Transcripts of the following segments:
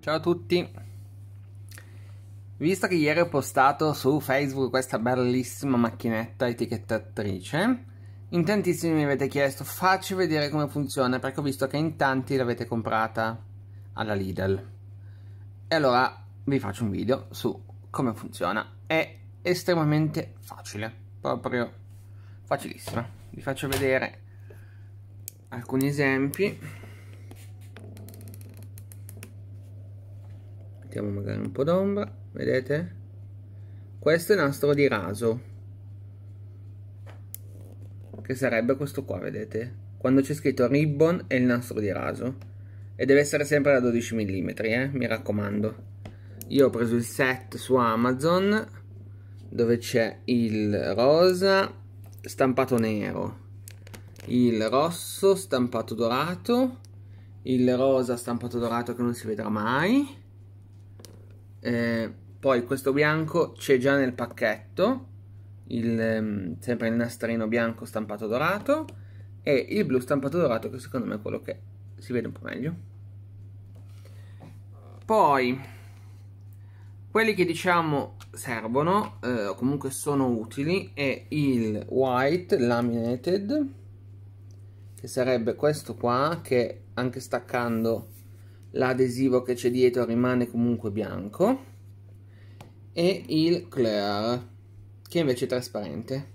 Ciao a tutti! Visto che ieri ho postato su Facebook questa bellissima macchinetta etichettatrice, in tantissimi mi avete chiesto facci vedere come funziona perché ho visto che in tanti l'avete comprata alla Lidl. E allora vi faccio un video su come funziona. È estremamente facile, proprio facilissima. Vi faccio vedere alcuni esempi mettiamo magari un po' d'ombra vedete questo è il nastro di raso che sarebbe questo qua vedete quando c'è scritto ribbon è il nastro di raso e deve essere sempre da 12 mm eh? mi raccomando io ho preso il set su Amazon dove c'è il rosa stampato nero il rosso stampato dorato, il rosa stampato dorato che non si vedrà mai, eh, poi questo bianco c'è già nel pacchetto, il, ehm, sempre il nastrino bianco stampato dorato e il blu stampato dorato che secondo me è quello che si vede un po' meglio. Poi, quelli che diciamo servono, eh, o comunque sono utili, è il white laminated, che sarebbe questo qua che anche staccando l'adesivo che c'è dietro rimane comunque bianco e il clear che invece è trasparente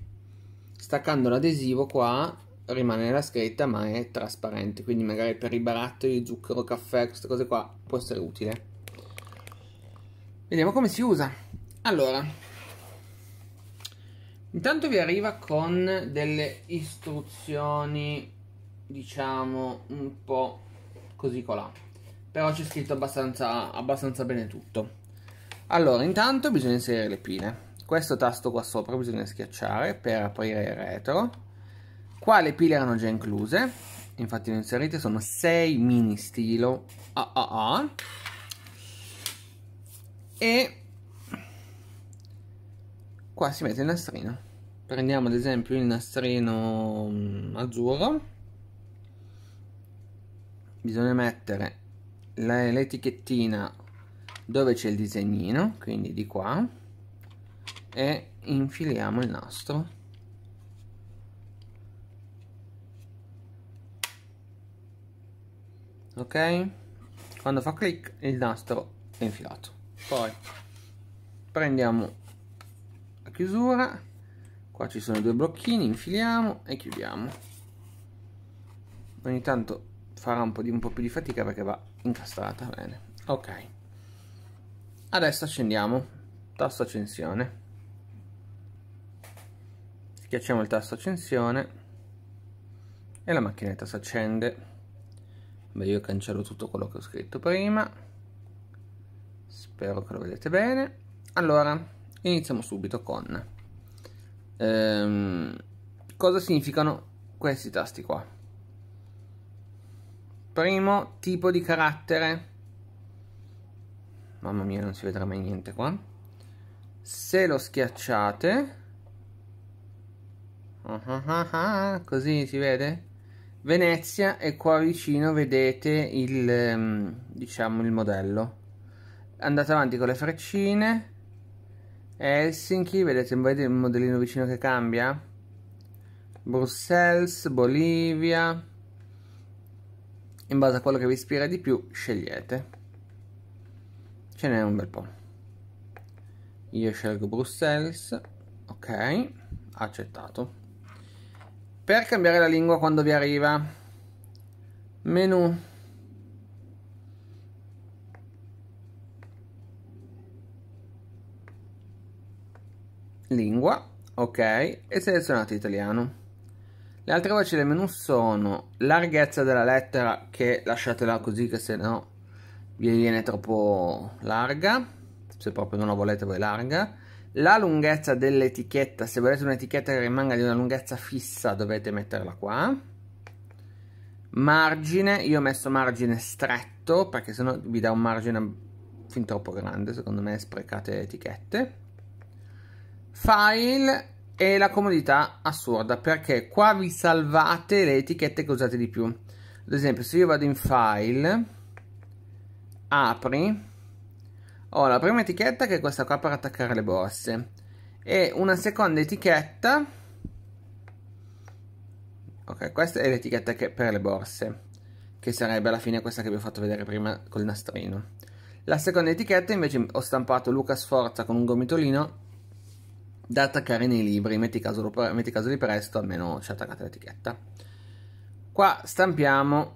staccando l'adesivo qua rimane la scritta ma è trasparente quindi magari per i barattoli zucchero caffè queste cose qua può essere utile vediamo come si usa allora intanto vi arriva con delle istruzioni diciamo un po' così colà però c'è scritto abbastanza, abbastanza bene tutto allora intanto bisogna inserire le pile questo tasto qua sopra bisogna schiacciare per aprire il retro qua le pile erano già incluse infatti le ho inserite sono 6 mini stilo AAA ah, ah, ah. e qua si mette il nastrino prendiamo ad esempio il nastrino mm, azzurro bisogna mettere l'etichettina dove c'è il disegnino quindi di qua e infiliamo il nastro ok quando fa click il nastro è infilato poi prendiamo la chiusura qua ci sono due blocchini infiliamo e chiudiamo ogni tanto farà un po, di, un po' più di fatica perché va incastrata bene. Ok. Adesso accendiamo. Tasto accensione. Schiacciamo il tasto accensione e la macchinetta si accende. Beh, io cancello tutto quello che ho scritto prima. Spero che lo vedete bene. Allora, iniziamo subito con... Ehm, cosa significano questi tasti qua? Primo tipo di carattere. Mamma mia, non si vedrà mai niente qua. Se lo schiacciate... Ah ah ah, così si vede? Venezia e qua vicino vedete il, ehm, diciamo, il modello. Andate avanti con le freccine. Helsinki, vedete il modellino vicino che cambia? Bruxelles, Bolivia, in base a quello che vi ispira di più scegliete ce n'è un bel po' io scelgo Bruxelles ok accettato per cambiare la lingua quando vi arriva menu lingua ok e selezionate italiano le altre voci del menu sono larghezza della lettera, che lasciatela così che se no vi viene troppo larga, se proprio non la volete voi larga. La lunghezza dell'etichetta, se volete un'etichetta che rimanga di una lunghezza fissa dovete metterla qua. Margine, io ho messo margine stretto perché sennò vi dà un margine fin troppo grande, secondo me sprecate le etichette. File, e la comodità assurda perché qua vi salvate le etichette che usate di più ad esempio se io vado in file apri ho la prima etichetta che è questa qua per attaccare le borse e una seconda etichetta ok questa è l'etichetta per le borse che sarebbe alla fine questa che vi ho fatto vedere prima col nastrino la seconda etichetta invece ho stampato Luca Sforza con un gomitolino da attaccare nei libri, metti caso, lo, metti caso di presto, almeno c'è attaccata l'etichetta. Qua stampiamo...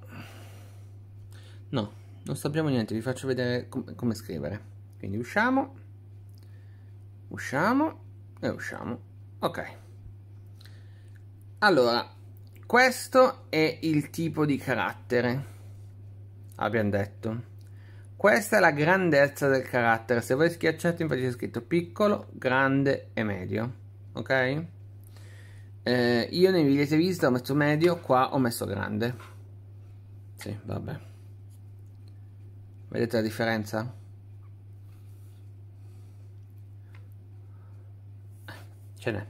No, non stampiamo niente, vi faccio vedere com come scrivere. Quindi usciamo, usciamo e usciamo. Ok. Allora, questo è il tipo di carattere, abbiamo detto. Questa è la grandezza del carattere. Se voi schiacciate invece c'è scritto piccolo, grande e medio. Ok? Eh, io nei video che visto ho messo medio, qua ho messo grande. Sì, vabbè. Vedete la differenza? Ce n'è.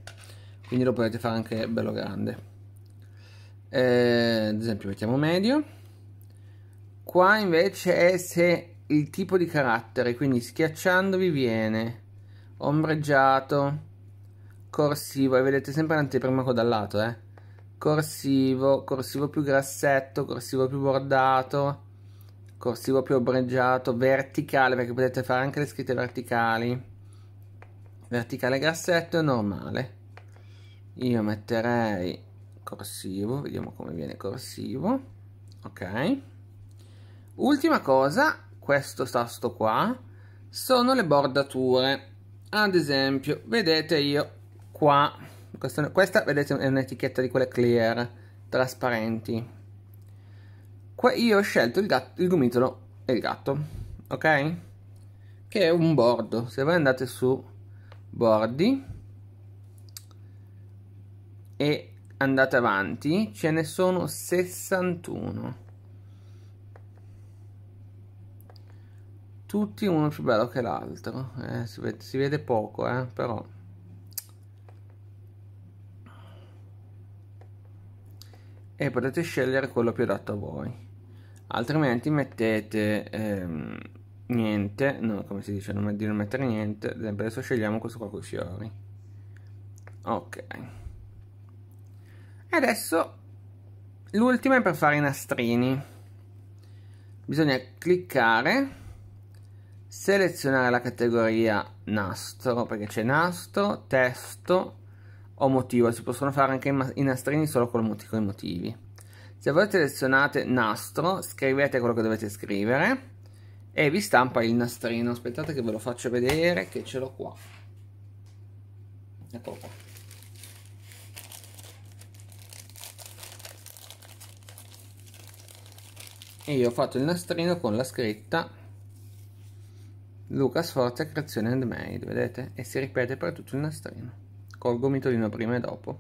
Quindi lo potete fare anche bello grande. Eh, ad esempio mettiamo medio. Qua invece è se il tipo di carattere, quindi schiacciandovi viene ombreggiato, corsivo, e vedete sempre l'anteprima qua dal lato, eh? corsivo, corsivo più grassetto, corsivo più bordato, corsivo più ombreggiato, verticale, perché potete fare anche le scritte verticali, verticale grassetto normale. Io metterei corsivo, vediamo come viene corsivo, ok? Ultima cosa, questo tasto qua sono le bordature ad esempio vedete io qua questa, questa vedete è un'etichetta di quelle clear trasparenti qua io ho scelto il, gatto, il gomitolo e il gatto ok che è un bordo se voi andate su bordi e andate avanti ce ne sono 61 tutti uno più bello che l'altro eh, si, vede, si, vede, poco eh, però e potete scegliere quello più adatto a voi altrimenti mettete ehm, niente no, come si dice non, di non mettere niente ad esempio adesso scegliamo questo qua con i fiori ok e adesso l'ultima è per fare i nastrini bisogna cliccare selezionare la categoria nastro, perché c'è nastro, testo o motivo, si possono fare anche i nastrini solo con i motivi. Se voi selezionate nastro, scrivete quello che dovete scrivere e vi stampa il nastrino. Aspettate che ve lo faccio vedere, che ce l'ho qua. Eccolo qua. E io ho fatto il nastrino con la scritta Luca sforza creazione handmade, vedete? E si ripete per tutto il nastrino. Col gomitolino prima e dopo.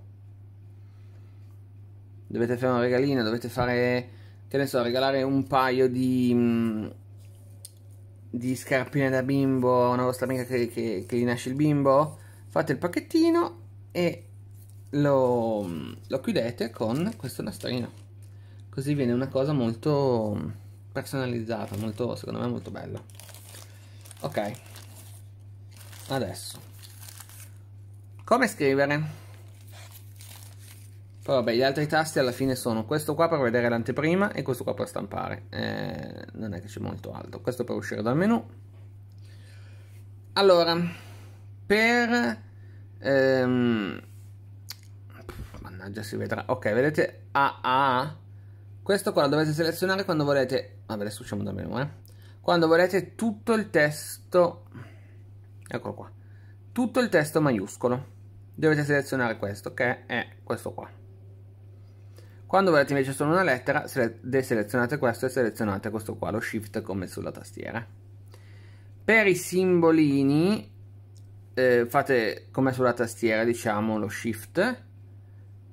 Dovete fare un regalino, dovete fare, che ne so, regalare un paio di, mm, di scarpine da bimbo a una vostra amica che, che, che gli nasce il bimbo. Fate il pacchettino e lo, mm, lo chiudete con questo nastrino. Così viene una cosa molto mm, personalizzata, molto, secondo me molto bella ok adesso come scrivere poi vabbè gli altri tasti alla fine sono questo qua per vedere l'anteprima e questo qua per stampare eh, non è che c'è molto altro questo per uscire dal menu allora per ehm, mannaggia si vedrà ok vedete AA questo qua lo dovete selezionare quando volete vabbè adesso usciamo dal menu eh quando volete tutto il testo eccolo qua tutto il testo maiuscolo dovete selezionare questo che è questo qua quando volete invece solo una lettera deselezionate questo e selezionate questo qua lo shift come sulla tastiera per i simbolini eh, fate come sulla tastiera diciamo lo shift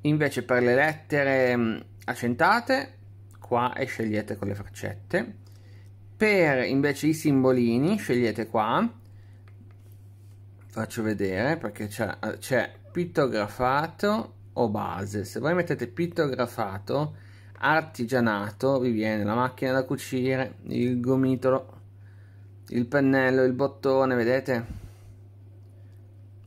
invece per le lettere mm, accentate qua e scegliete con le freccette per invece i simbolini scegliete qua faccio vedere perché c'è pittografato o base se voi mettete pittografato artigianato vi viene la macchina da cucire il gomitolo il pennello il bottone vedete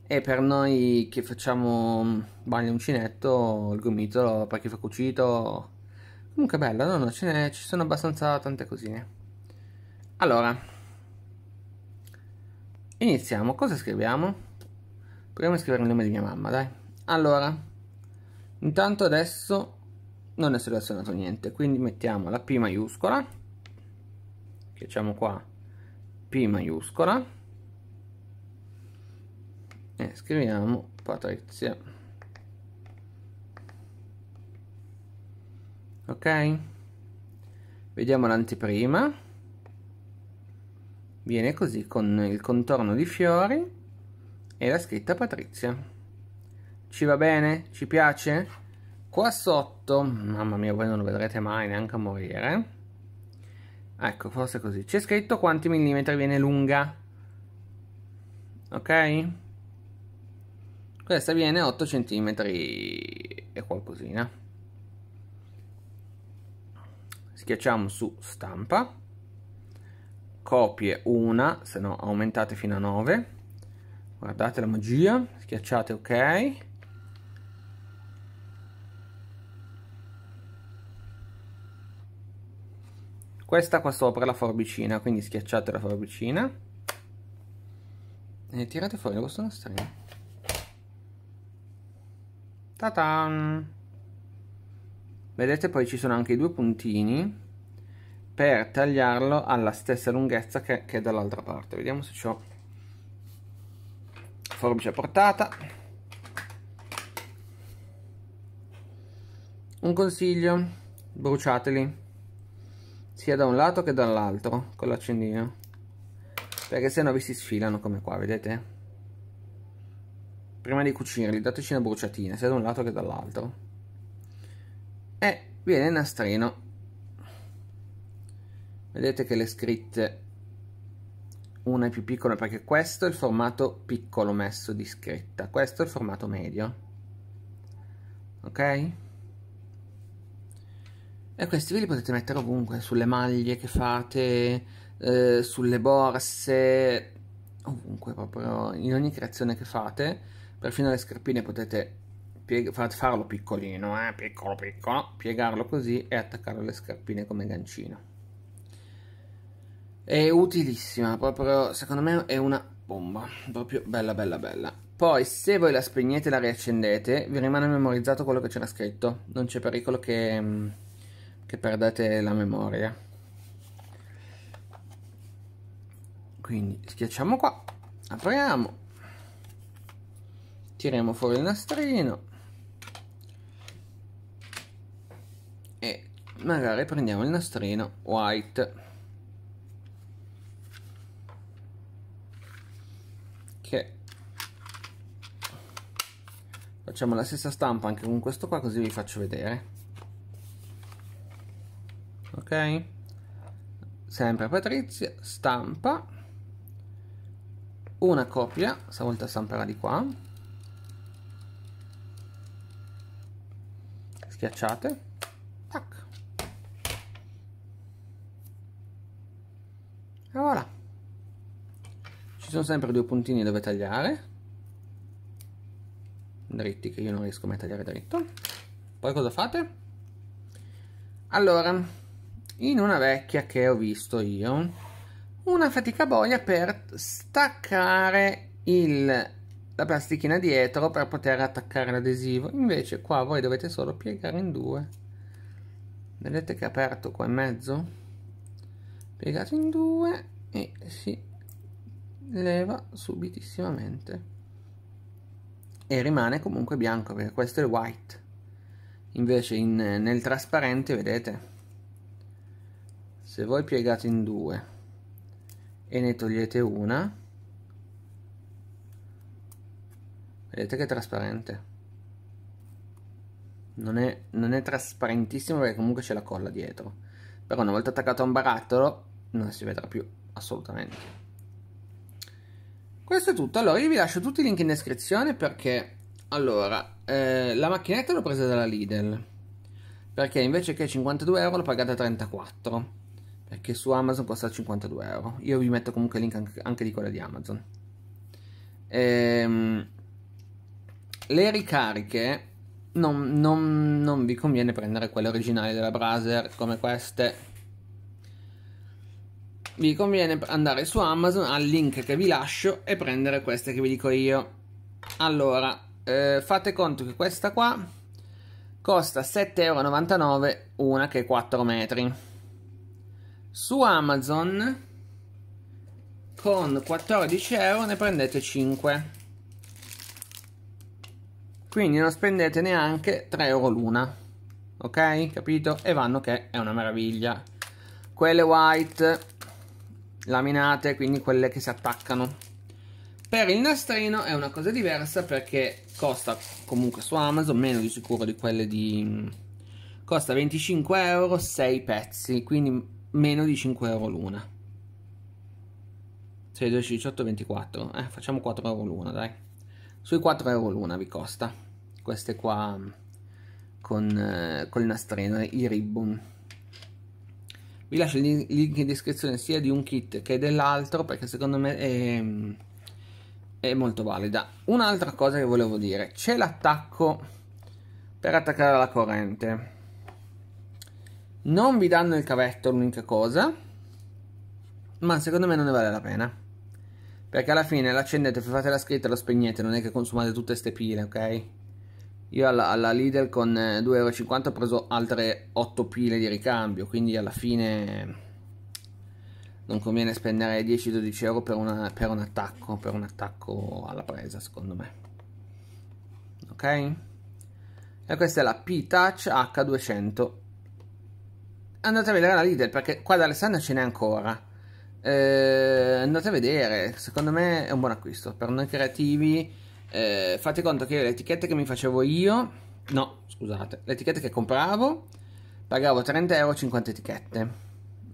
e per noi che facciamo bagno uncinetto il gomitolo per chi fa cucito comunque bella no no ce ne ci sono abbastanza tante cosine allora, iniziamo. Cosa scriviamo? Proviamo a scrivere il nome di mia mamma, dai. Allora, intanto adesso non è selezionato niente, quindi mettiamo la P maiuscola, facciamo qua P maiuscola, e scriviamo Patrizia. Ok? Vediamo l'anteprima viene così con il contorno di fiori e la scritta Patrizia ci va bene? ci piace? qua sotto mamma mia voi non lo vedrete mai neanche a morire ecco forse così c'è scritto quanti millimetri viene lunga ok? questa viene 8 centimetri e qualcosina schiacciamo su stampa copie una, se no aumentate fino a 9. Guardate la magia, schiacciate ok. Questa qua sopra è la forbicina, quindi schiacciate la forbicina e tirate fuori questo nastrino. Ta-tan! Vedete poi ci sono anche i due puntini per tagliarlo alla stessa lunghezza che, che dall'altra parte. Vediamo se ho forbice portata. Un consiglio, bruciateli sia da un lato che dall'altro con l'accendino perché sennò vi si sfilano come qua, vedete? Prima di cucirli dateci una bruciatina sia da un lato che dall'altro e viene il nastrino vedete che le scritte una è più piccola perché questo è il formato piccolo messo di scritta questo è il formato medio ok e questi ve li potete mettere ovunque sulle maglie che fate eh, sulle borse ovunque proprio in ogni creazione che fate perfino le scarpine potete farlo piccolino eh, piccolo piccolo piegarlo così e attaccarlo alle scarpine come gancino è utilissima, proprio secondo me è una bomba, proprio bella bella bella. Poi se voi la spegnete e la riaccendete vi rimane memorizzato quello che c'era scritto, non c'è pericolo che, mm, che perdete la memoria. Quindi schiacciamo qua, apriamo, tiriamo fuori il nastrino. e magari prendiamo il nastrino white perché facciamo la stessa stampa anche con questo qua così vi faccio vedere ok sempre Patrizia stampa una copia stavolta stamperà di qua schiacciate sono sempre due puntini dove tagliare dritti che io non riesco mai a tagliare dritto poi cosa fate? allora in una vecchia che ho visto io una fatica faticaboia per staccare il, la plastichina dietro per poter attaccare l'adesivo invece qua voi dovete solo piegare in due vedete che è aperto qua in mezzo piegato in due e si leva subitissimamente e rimane comunque bianco perché questo è white invece in, nel trasparente vedete se voi piegate in due e ne togliete una vedete che è trasparente non è, non è trasparentissimo perché comunque c'è la colla dietro però una volta attaccato a un barattolo non si vedrà più assolutamente questo è tutto, allora io vi lascio tutti i link in descrizione perché, allora, eh, la macchinetta l'ho presa dalla Lidl, perché invece che 52 euro l'ho pagata 34, perché su Amazon costa 52 euro, io vi metto comunque il link anche di quella di Amazon. Ehm, le ricariche non, non, non vi conviene prendere quelle originali della Braser come queste vi conviene andare su Amazon al link che vi lascio e prendere queste che vi dico io. Allora, eh, fate conto che questa qua costa 7,99€ una che è 4 metri. Su Amazon con 14 euro ne prendete 5. Quindi non spendete neanche 3 euro l'una. Ok? Capito? E vanno che è una meraviglia. Quelle white laminate, quindi quelle che si attaccano. Per il nastrino è una cosa diversa perché costa comunque su Amazon meno di sicuro di quelle di... Mm, costa 25 euro 6 pezzi, quindi meno di 5 euro l'una. 6, 12, 18, 24. Eh, facciamo 4 euro l'una, dai. Sui 4 euro l'una vi costa. Queste qua mm, con, eh, con il nastrino, i ribbon vi lascio il link in descrizione sia di un kit che dell'altro perché secondo me è, è molto valida un'altra cosa che volevo dire c'è l'attacco per attaccare la corrente non vi danno il cavetto l'unica cosa ma secondo me non ne vale la pena perché alla fine l'accendete, fate la scritta e lo spegnete non è che consumate tutte ste pile ok io alla, alla Lidl con 2,50€ eh, ho preso altre 8 pile di ricambio, quindi alla fine non conviene spendere 10-12 euro per, una, per, un attacco, per un attacco alla presa secondo me. Ok? E questa è la P-Touch H200. Andate a vedere la Lidl perché qua da Alessandria ce n'è ancora. Eh, andate a vedere, secondo me è un buon acquisto. Per noi creativi eh, fate conto che le etichette che mi facevo io, no, scusate, le etichette che compravo, pagavo 30 euro 50 etichette,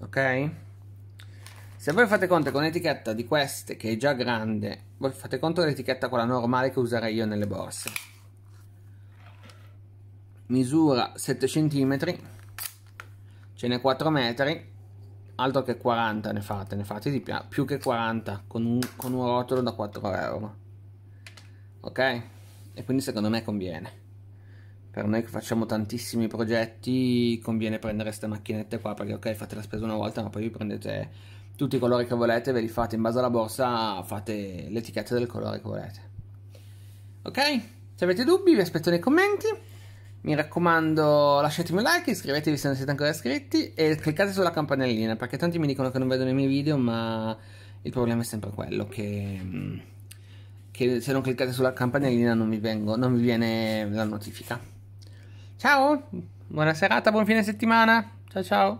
ok? Se voi fate conto con un'etichetta di queste che è già grande, voi fate conto dell'etichetta quella normale che userei io nelle borse. Misura 7 cm, ce n'è 4 metri, altro che 40 ne fate, ne fate di più, più che 40 con un, con un rotolo da 4 euro ok? E quindi secondo me conviene. Per noi che facciamo tantissimi progetti conviene prendere queste macchinette qua perché ok fate la spesa una volta ma poi vi prendete tutti i colori che volete, ve li fate in base alla borsa, fate l'etichetta del colore che volete. Ok? Se avete dubbi vi aspetto nei commenti. Mi raccomando, lasciatemi un like, iscrivetevi se non siete ancora iscritti e cliccate sulla campanellina perché tanti mi dicono che non vedono i miei video, ma il problema è sempre quello che mm, che se non cliccate sulla campanellina non mi, vengo, non mi viene la notifica. Ciao, buona serata, buon fine settimana. Ciao ciao.